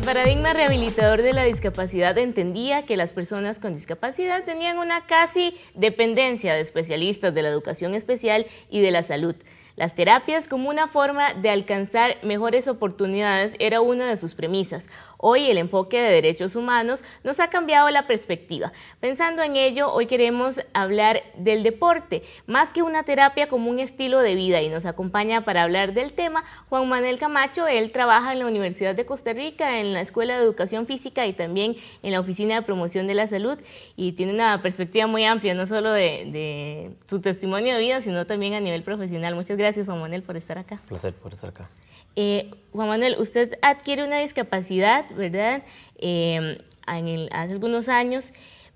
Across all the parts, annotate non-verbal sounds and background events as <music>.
El paradigma rehabilitador de la discapacidad entendía que las personas con discapacidad tenían una casi dependencia de especialistas de la educación especial y de la salud. Las terapias como una forma de alcanzar mejores oportunidades era una de sus premisas. Hoy el enfoque de derechos humanos nos ha cambiado la perspectiva. Pensando en ello, hoy queremos hablar del deporte, más que una terapia como un estilo de vida y nos acompaña para hablar del tema Juan Manuel Camacho. Él trabaja en la Universidad de Costa Rica, en la Escuela de Educación Física y también en la Oficina de Promoción de la Salud y tiene una perspectiva muy amplia, no solo de, su testimonio de vida, sino también a nivel profesional. Muchas gracias Juan Manuel por estar acá. placer por estar acá. Eh, Juan Manuel, usted adquiere una discapacidad, ¿verdad? Em, hace algunos años,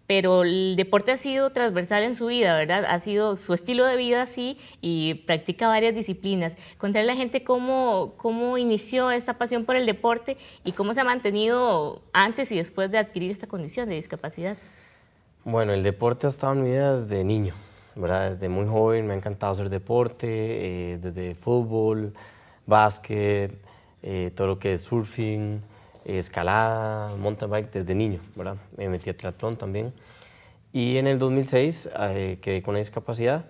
pero el deporte ha sido transversal en su vida, ¿verdad? Ha sido su estilo de vida, así y practica varias disciplinas. Contarle a la gente cómo, cómo inició esta pasión por el deporte y cómo se ha mantenido antes y después de adquirir esta condición de discapacidad. Bueno, el deporte ha estado en mi vida desde niño, ¿verdad? Desde muy joven me ha encantado hacer deporte, eh, desde fútbol, básquet, eh, todo lo que es surfing, eh, escalada, mountain bike desde niño, ¿verdad? Me metí a triatlón también. Y en el 2006 eh, quedé con una discapacidad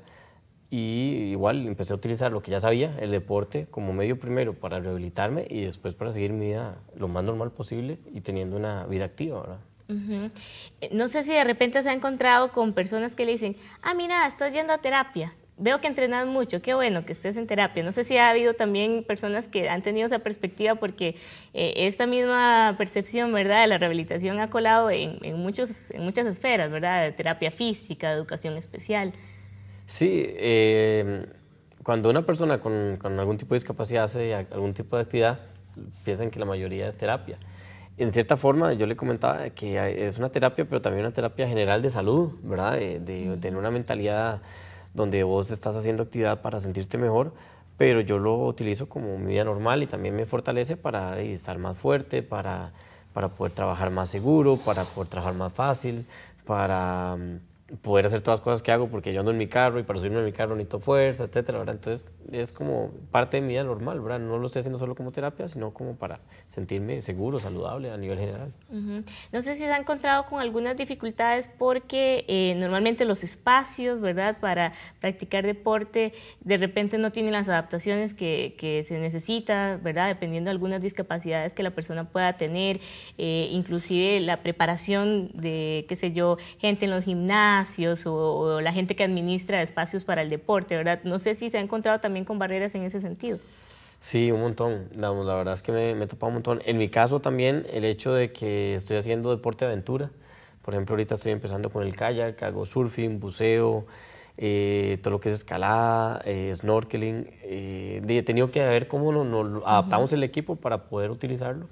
y igual empecé a utilizar lo que ya sabía, el deporte, como medio primero para rehabilitarme y después para seguir mi vida lo más normal posible y teniendo una vida activa, ¿verdad? No sé si de repente se ha encontrado con personas que le dicen, ah, mira, estás yendo a terapia veo que entrenas mucho, qué bueno que estés en terapia. No sé si ha habido también personas que han tenido esa perspectiva porque eh, esta misma percepción, ¿verdad?, de la rehabilitación ha colado en, muchos, en muchas esferas, ¿verdad?, de terapia física, de educación especial. Sí, em, cuando una persona con, algún tipo de discapacidad hace algún tipo de actividad, piensan que la mayoría es terapia. En cierta forma, yo le comentaba que es una terapia, pero también una terapia general de salud, ¿verdad? de tener una mentalidad donde vos estás haciendo actividad para sentirte mejor, pero yo lo utilizo como mi vida normal y también me fortalece para eh, estar más fuerte, para, para poder trabajar más seguro, para poder trabajar más fácil, para... Mm, poder hacer todas las cosas que hago porque yo ando en mi carro y para subirme a mi carro necesito fuerza, etcétera, ¿verdad? Entonces es como parte de mi vida normal, ¿verdad? No lo estoy haciendo solo como terapia, sino como para sentirme seguro, saludable a nivel general. No sé si se ha encontrado con algunas dificultades porque eh, normalmente los espacios, ¿verdad? Para practicar deporte de repente no tienen las adaptaciones que, se necesita, ¿verdad? Dependiendo de algunas discapacidades que la persona pueda tener, eh, inclusive la preparación de, qué sé yo, gente en los gimnasios, o, la gente que administra espacios para el deporte, ¿verdad? No sé si se ha encontrado también con barreras en ese sentido. Sí, un montón. La, verdad es que me, me he topado un montón. En mi caso también el hecho de que estoy haciendo deporte aventura. Por ejemplo, ahorita estoy empezando con el kayak, hago surfing, buceo, eh, todo lo que es escalada, eh, snorkeling. Eh, he tenido que ver cómo nos, adaptamos el equipo para poder utilizarlo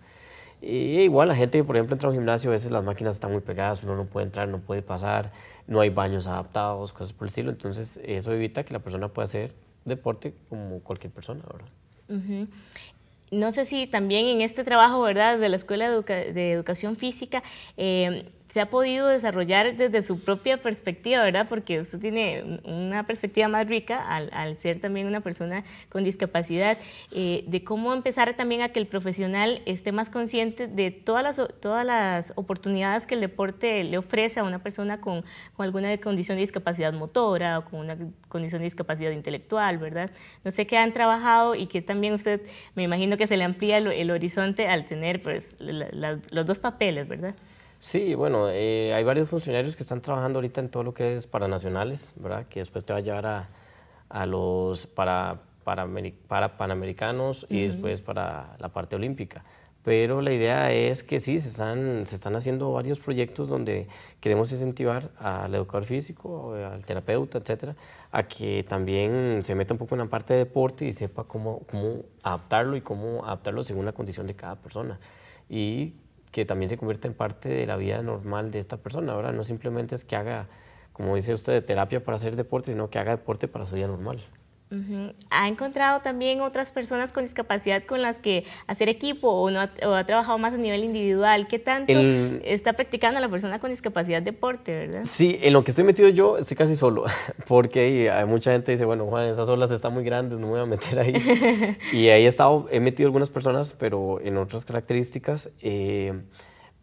igual la gente, por ejemplo, entra a un gimnasio, a veces las máquinas están muy pegadas, uno no puede entrar, no puede pasar, no hay baños adaptados, cosas por el estilo. Entonces, eso evita que la persona pueda hacer deporte como cualquier persona, ¿verdad? No sé si también en este trabajo, ¿verdad?, de la Escuela de, Educación Física, eh, se ha podido desarrollar desde su propia perspectiva, ¿verdad? Porque usted tiene una perspectiva más rica al, ser también una persona con discapacidad, eh, de cómo empezar también a que el profesional esté más consciente de todas las, todas las oportunidades que el deporte le ofrece a una persona con, alguna condición de discapacidad motora o con una condición de discapacidad intelectual, ¿verdad? No sé qué han trabajado y que también usted, me imagino que se le amplía el, horizonte al tener pues, los dos papeles, ¿verdad? Sí, bueno, eh, hay varios funcionarios que están trabajando ahorita en todo lo que es paranacionales, ¿verdad? Que después te va a llevar a, a los para, para, para panamericanos y después para la parte olímpica. Pero la idea es que sí, se están, se están haciendo varios proyectos donde queremos incentivar al educador físico, eh, al terapeuta, etcétera, a que también se meta un poco en la parte de deporte y sepa cómo, cómo adaptarlo y cómo adaptarlo según la condición de cada persona. Y que también se convierte en parte de la vida normal de esta persona, Ahora No simplemente es que haga, como dice usted, terapia para hacer deporte, sino que haga deporte para su vida normal. ¿Ha encontrado también otras personas con discapacidad con las que hacer equipo o, ha, trabajado más a nivel individual? ¿Qué tanto está practicando la persona con discapacidad deporte, verdad? Sí, en lo que estoy metido yo estoy casi solo, <laughs> porque hay mucha gente dice, bueno, Juan, esas olas están muy grandes, no me voy a meter ahí. <laughs> y ahí he estado, he metido algunas personas, pero en otras características. Eh,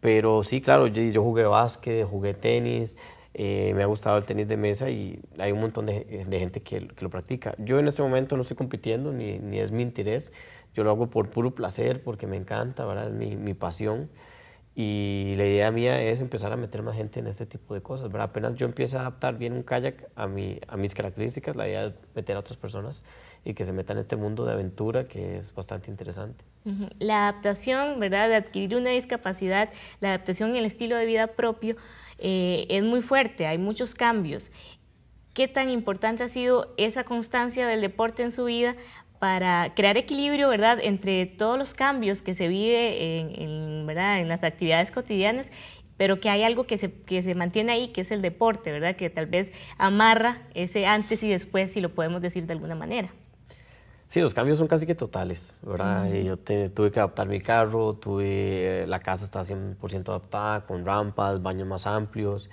pero sí, claro, yo jugué básquet, jugué tenis, eh, me ha gustado el tenis de mesa y hay un montón de, gente que, lo practica. Yo en este momento no estoy compitiendo, ni, es mi interés. Yo lo hago por puro placer, porque me encanta, ¿verdad? Es mi pasión. Y la idea mía es empezar a meter más gente en este tipo de cosas, ¿verdad? Apenas yo empiezo a adaptar bien un kayak a, a mis características, la idea es meter a otras personas y que se metan en este mundo de aventura que es bastante interesante. La adaptación, ¿verdad? De adquirir una discapacidad, la adaptación en el estilo de vida propio eh, es muy fuerte, hay muchos cambios. ¿Qué tan importante ha sido esa constancia del deporte en su vida para crear equilibrio, ¿verdad?, entre todos los cambios que se vive en, en, ¿verdad? en las actividades cotidianas pero que hay algo que se, que se mantiene ahí, que es el deporte, ¿verdad? Que tal vez amarra ese antes y después, si lo podemos decir de alguna manera. Sí, los cambios son casi que totales, ¿verdad? Yo tuve que adaptar mi carro, tuve, eh, la casa está 100% adaptada, con rampas, baños más amplios,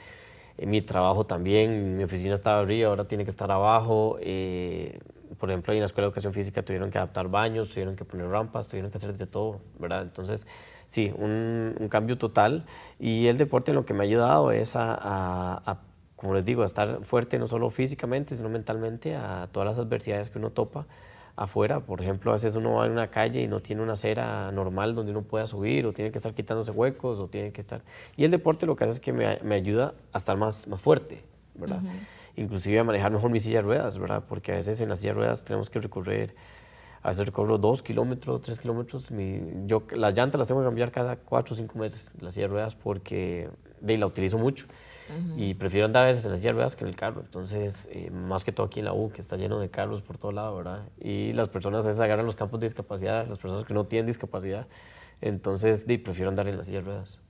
eh, mi trabajo también, mi oficina estaba arriba, ahora tiene que estar abajo. Eh, por ejemplo, ahí en la Escuela de Educación Física tuvieron que adaptar baños, tuvieron que poner rampas, tuvieron que hacer de todo, ¿verdad? Entonces, sí, un, cambio total. Y el deporte lo que me ha ayudado es a, como les digo, a estar fuerte no solo físicamente, sino mentalmente a todas las adversidades que uno topa afuera. Por ejemplo, a veces uno va en una calle y no tiene una acera normal donde uno pueda subir, o tiene que estar quitándose huecos, o tiene que estar... Y el deporte lo que hace es que me, ayuda a estar más, más fuerte, ¿verdad? inclusive a manejar mejor mi silla ruedas, ¿verdad? Porque a veces en las silla de ruedas tenemos que recorrer, a veces recorro dos kilómetros, tres kilómetros. yo las llantas las tengo que cambiar cada cuatro o cinco meses, las silla de ruedas, porque de, la utilizo mucho. Y prefiero andar a veces en las silla de ruedas que en el carro. Entonces, eh, más que todo aquí en la U, que está lleno de carros por todo lado, ¿verdad? Y las personas a veces agarran los campos de discapacidad, las personas que no tienen discapacidad. Entonces, de, prefiero andar en las silla de ruedas.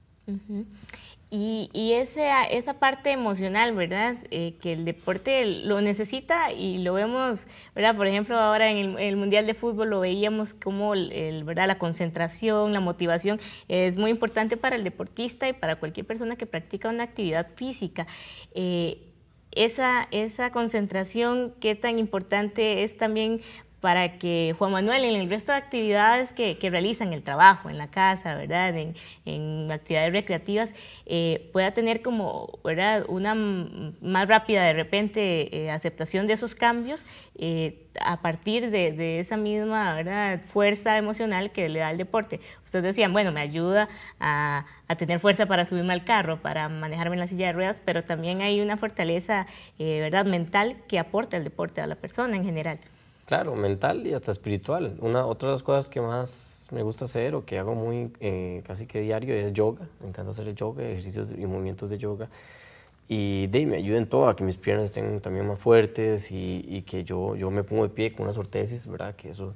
Y, esa, parte emocional, ¿verdad? Eh, que el deporte lo necesita y lo vemos, ¿verdad? Por ejemplo, ahora en el, Mundial de Fútbol lo veíamos como, ¿verdad? La concentración, la motivación es muy importante para el deportista y para cualquier persona que practica una actividad física. Eh, esa, esa concentración, qué tan importante es también para que Juan Manuel en el resto de actividades que, realiza realizan, el trabajo, en la casa, En, actividades recreativas, eh, pueda tener como una más rápida de repente eh, aceptación de esos cambios eh, a partir de, esa misma fuerza emocional que le da el deporte. Ustedes decían, bueno, me ayuda a, tener fuerza para subirme al carro, para manejarme en la silla de ruedas, pero también hay una fortaleza ¿verdad? mental que aporta el deporte a la persona en general. Claro, mental y hasta espiritual. Una, otra de las cosas que más me gusta hacer o que hago muy eh, casi que diario es yoga. Me encanta hacer el yoga, ejercicios y movimientos de yoga. Y de, me ayuden todo a que mis piernas estén también más fuertes y, y, que yo, yo me pongo de pie con unas ortesis, ¿verdad? Que eso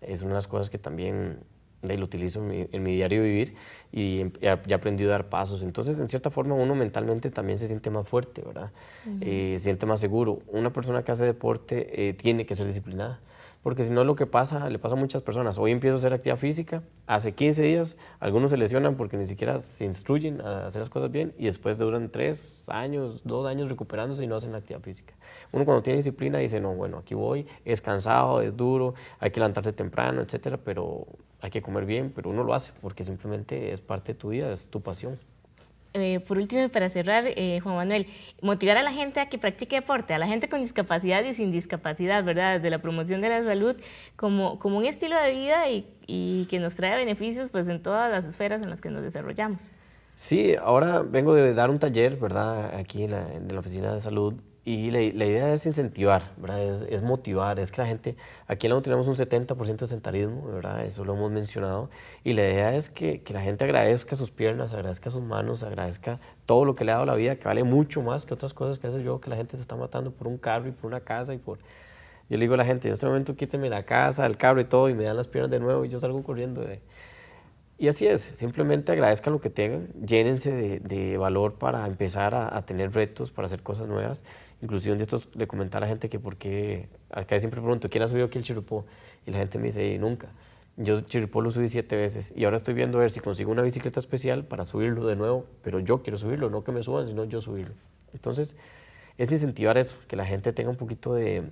es una de las cosas que también de lo utilizo en mi, diario vivir y em, ya, aprendido aprendí a dar pasos. Entonces, en cierta forma, uno mentalmente también se siente más fuerte, ¿verdad? Eh, se siente más seguro. Una persona que hace deporte eh, tiene que ser disciplinada porque si no lo que pasa, le pasa a muchas personas. Hoy empiezo a hacer actividad física, hace 15 días algunos se lesionan porque ni siquiera se instruyen a hacer las cosas bien y después duran 3 años, 2 años recuperándose y no hacen actividad física. Uno cuando tiene disciplina dice, no, bueno, aquí voy, es cansado, es duro, hay que levantarse temprano, etcétera, pero hay que comer bien, pero uno lo hace porque simplemente es parte de tu vida, es tu pasión. Eh, por último y para cerrar, eh, Juan Manuel, motivar a la gente a que practique deporte, a la gente con discapacidad y sin discapacidad, ¿verdad? De la promoción de la salud como, como un estilo de vida y, que nos trae beneficios pues, en todas las esferas en las que nos desarrollamos. Sí, ahora vengo de dar un taller, ¿verdad? Aquí en la oficina de salud y la, idea es incentivar, ¿verdad? Es, motivar, es que la gente, aquí en la U tenemos un 70% de sentarismo, ¿verdad? eso lo hemos mencionado, y la idea es que, que, la gente agradezca sus piernas, agradezca sus manos, agradezca todo lo que le ha dado la vida, que vale mucho más que otras cosas que hace yo, que la gente se está matando por un carro y por una casa y por... Yo le digo a la gente, en este momento quíteme la casa, el carro y todo, y me dan las piernas de nuevo y yo salgo corriendo. Y así es, simplemente agradezcan lo que tengan, llénense de, valor para empezar a, tener retos, para hacer cosas nuevas. Inclusive de estos le comentar a la gente que por qué, acá siempre pregunto, ¿quién ha subido aquí el chirupó? Y la gente me dice, nunca. Yo chirupó lo subí siete veces y ahora estoy viendo a ver si consigo una bicicleta especial para subirlo de nuevo, pero yo quiero subirlo, no que me suban, sino yo subirlo. Entonces, es incentivar eso, que la gente tenga un poquito de,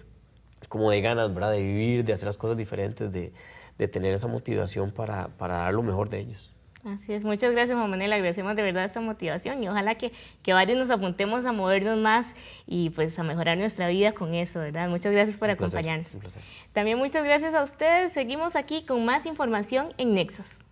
como de ganas, ¿verdad? De vivir, de hacer las cosas diferentes, de de tener esa motivación para, dar lo mejor de ellos. Así es, muchas gracias Juan agradecemos de verdad esa motivación y ojalá que, varios nos apuntemos a movernos más y pues a mejorar nuestra vida con eso, ¿verdad? Muchas gracias por acompañarnos. un placer. También muchas gracias a ustedes, seguimos aquí con más información en Nexos.